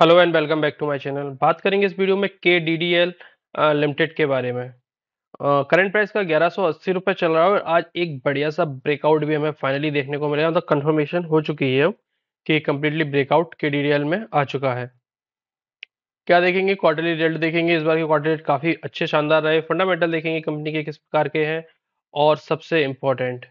hello and welcome back to my channel बात करेंगे इस वीडियो में के डी डी एल लिमिटेड के बारे में करंट प्राइस का ग्यारह सौ अस्सी रुपये चल रहा है और आज एक बढ़िया सा ब्रेकआउट भी हमें फाइनली देखने को मिला मतलब कंफर्मेशन हो चुकी है कि completely breakout K D D L में आ चुका है क्या देखेंगे क्वार्टरली रिजल्ट देखेंगे इस बार के क्वार्टरली रेट काफ़ी अच्छे शानदार रहे फंडामेंटल देखेंगे कंपनी के किस प्रकार के हैं और सबसे इम्पोर्टेंट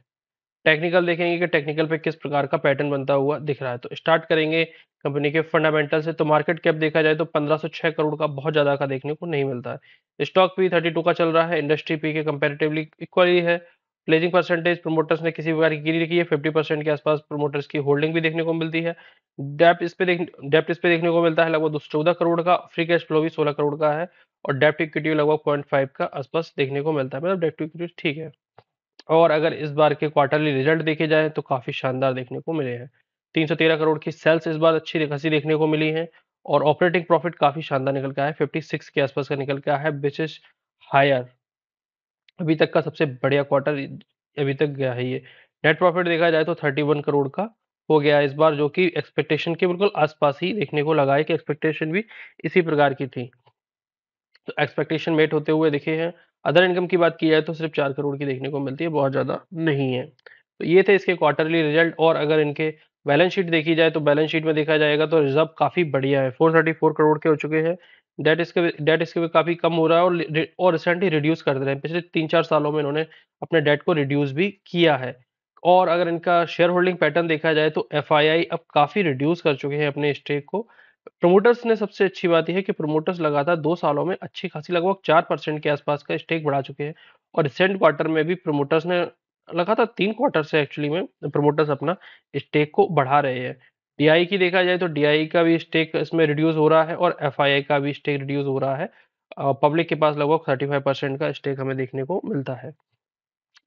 टेक्निकल देखेंगे कि टेक्निकल पे किस प्रकार का पैटर्न बनता हुआ दिख रहा है तो स्टार्ट करेंगे कंपनी के फंडामेंटल से तो मार्केट कैप देखा जाए तो 1506 करोड़ का बहुत ज़्यादा का देखने को नहीं मिलता है स्टॉक पी 32 का चल रहा है इंडस्ट्री पी के कंपेरेटिवली इक्वली है प्लेजिंग परसेंटेज प्रोमोटर्स ने किसी प्रकार की गिरी रखी है फिफ्टी परसेंट के आसपास प्रोमोटर्स की होल्डिंग भी देखने को मिलती है डेप्ट इस पे डेप्ट इस पे देखने को मिलता है लगभग चौदह करोड़ का फ्री कैश फ्लो भी सोलह करोड़ का है और डेप्ट इक्विटी लगभग पॉइंट फाइव का आसपास देखने को मिलता है मतलब डेप्ट इक्विटी ठीक है और अगर इस बार के क्वार्टरली रिजल्ट देखे जाए तो काफ़ी शानदार देखने को मिले हैं 313 करोड़ की सेल्स इस बार अच्छी खासी देखने को मिली है और ऑपरेटिंग प्रॉफिट काफ़ी शानदार निकल गया है 56 के आसपास का निकल गया है विच इज हायर अभी तक का सबसे बढ़िया क्वार्टर अभी तक गया है ये नेट प्रॉफिट देखा जाए तो 31 करोड़ का हो गया इस बार जो कि एक्सपेक्टेशन के बिल्कुल आसपास ही देखने को लगा है कि एक्सपेक्टेशन भी इसी प्रकार की थी तो एक्सपेक्टेशन मेट होते हुए देखे हैं अदर इनकम की बात की जाए तो सिर्फ चार करोड़ की देखने को मिलती है बहुत ज़्यादा नहीं है तो ये थे इसके क्वार्टरली रिजल्ट और अगर इनके बैलेंस शीट देखी जाए तो बैलेंस शीट में देखा जाएगा तो रिजर्व काफ़ी बढ़िया है 434 करोड़ के हो चुके हैं डेट इसके डेट इसके भी काफ़ी कम हो रहा है और और रिसेंटली रिड्यूस कर दे रहे हैं पिछले तीन चार सालों में इन्होंने अपने डेट को रिड्यूस भी किया है और अगर इनका शेयर होल्डिंग पैटर्न देखा जाए तो एफ अब काफ़ी रिड्यूस कर चुके हैं अपने स्टेक को प्रमोटर्स ने सबसे अच्छी बात यह है कि प्रमोटर्स लगातार दो सालों में अच्छी खासी लगभग चार परसेंट के आसपास का स्टेक बढ़ा चुके हैं और रिसेंट क्वार्टर में भी प्रमोटर्स ने लगातार तीन क्वार्टर से एक्चुअली में प्रमोटर्स अपना स्टेक को बढ़ा रहे हैं डीआई e की देखा जाए तो डीआई e का भी स्टेक इसमें रिड्यूस हो रहा है और एफ का भी स्टेक रिड्यूस हो रहा है पब्लिक के पास लगभग थर्टी फाइव परसेंट का स्टेक हमें देखने को मिलता है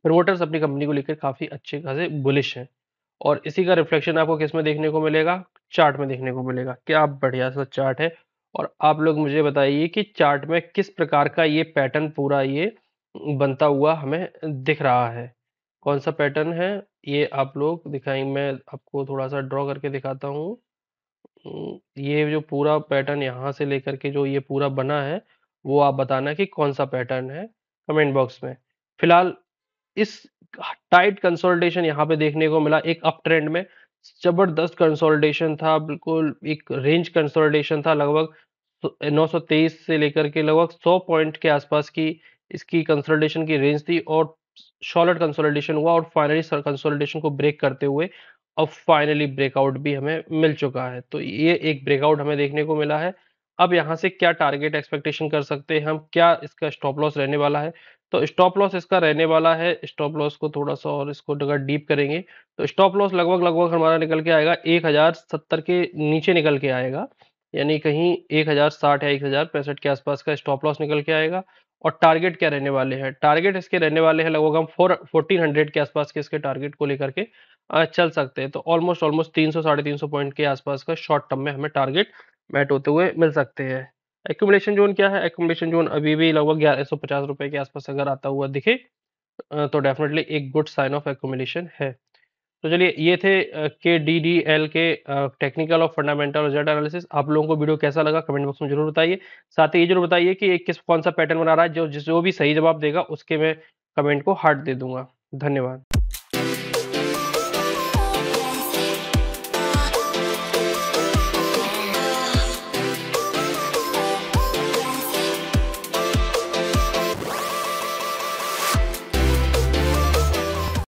प्रमोटर्स अपनी कंपनी को लेकर काफ़ी अच्छे खासे बुलिश हैं और इसी का रिफ्लेक्शन आपको किस में देखने को मिलेगा चार्ट में देखने को मिलेगा क्या बढ़िया सा चार्ट है और आप लोग मुझे बताइए कि चार्ट में किस प्रकार का ये पैटर्न पूरा ये बनता हुआ हमें दिख रहा है कौन सा पैटर्न है ये आप लोग दिखाएंगे मैं आपको थोड़ा सा ड्रॉ करके दिखाता हूँ ये जो पूरा पैटर्न यहाँ से लेकर के जो ये पूरा बना है वो आप बताना कि कौन सा पैटर्न है कमेंट बॉक्स में फिलहाल इस टाइट कंसोलिडेशन यहाँ पे देखने को मिला एक अप ट्रेंड में जबरदस्त कंसोलिडेशन था बिल्कुल एक रेंज कंसोलिडेशन था लगभग 923 से लेकर के लगभग 100 पॉइंट के आसपास की इसकी कंसोलिडेशन की रेंज थी और शॉलट कंसोलिडेशन हुआ और फाइनली कंसोलिडेशन को ब्रेक करते हुए अब फाइनली ब्रेकआउट भी हमें मिल चुका है तो ये एक ब्रेकआउट हमें देखने को मिला है अब यहाँ से क्या टारगेट एक्सपेक्टेशन कर सकते हैं हम क्या इसका स्टॉप लॉस रहने वाला है तो स्टॉप लॉस इसका रहने वाला है स्टॉप लॉस को थोड़ा सा और इसको अगर डीप करेंगे तो स्टॉप लॉस लगभग लगभग हमारा निकल के आएगा एक हजार सत्तर के नीचे निकल के आएगा यानी कहीं एक हजार साठ या एक हजार पैंसठ के आसपास का स्टॉप लॉस निकल के आएगा और टारगेट क्या रहने वाले हैं टारगेट इसके रहने वाले हैं लगभग हम फोर फोर्टीन हंड्रेड के आसपास के इसके टारगेट को लेकर के चल सकते हैं तो ऑलमोस्ट ऑलमोस्ट तीन सौ साढ़े तीन सौ पॉइंट के आसपास का शॉर्ट टर्म में हमें टारगेट मैट होते हुए मिल सकते हैं एक्यूमलेशन जोन क्या है एक्यूमलेशन जोन अभी भी लगभग ग्यारह सौ पचास रुपए के आसपास अगर आता हुआ दिखे तो डेफिनेटली एक गुड साइन ऑफ एक्यूमलेशन है तो चलिए ये थे के डी डी एल के टेक्निकल और फंडामेंटल रिजल्ट एनालिसिस आप लोगों को वीडियो कैसा लगा कमेंट बॉक्स में जरूर बताइए साथ ही ये जरूर बताइए कि एक किस कौन सा पैटर्न बना रहा है जो जिस जो भी सही जवाब देगा उसके मैं कमेंट को हार्ट दे दूंगा धन्यवाद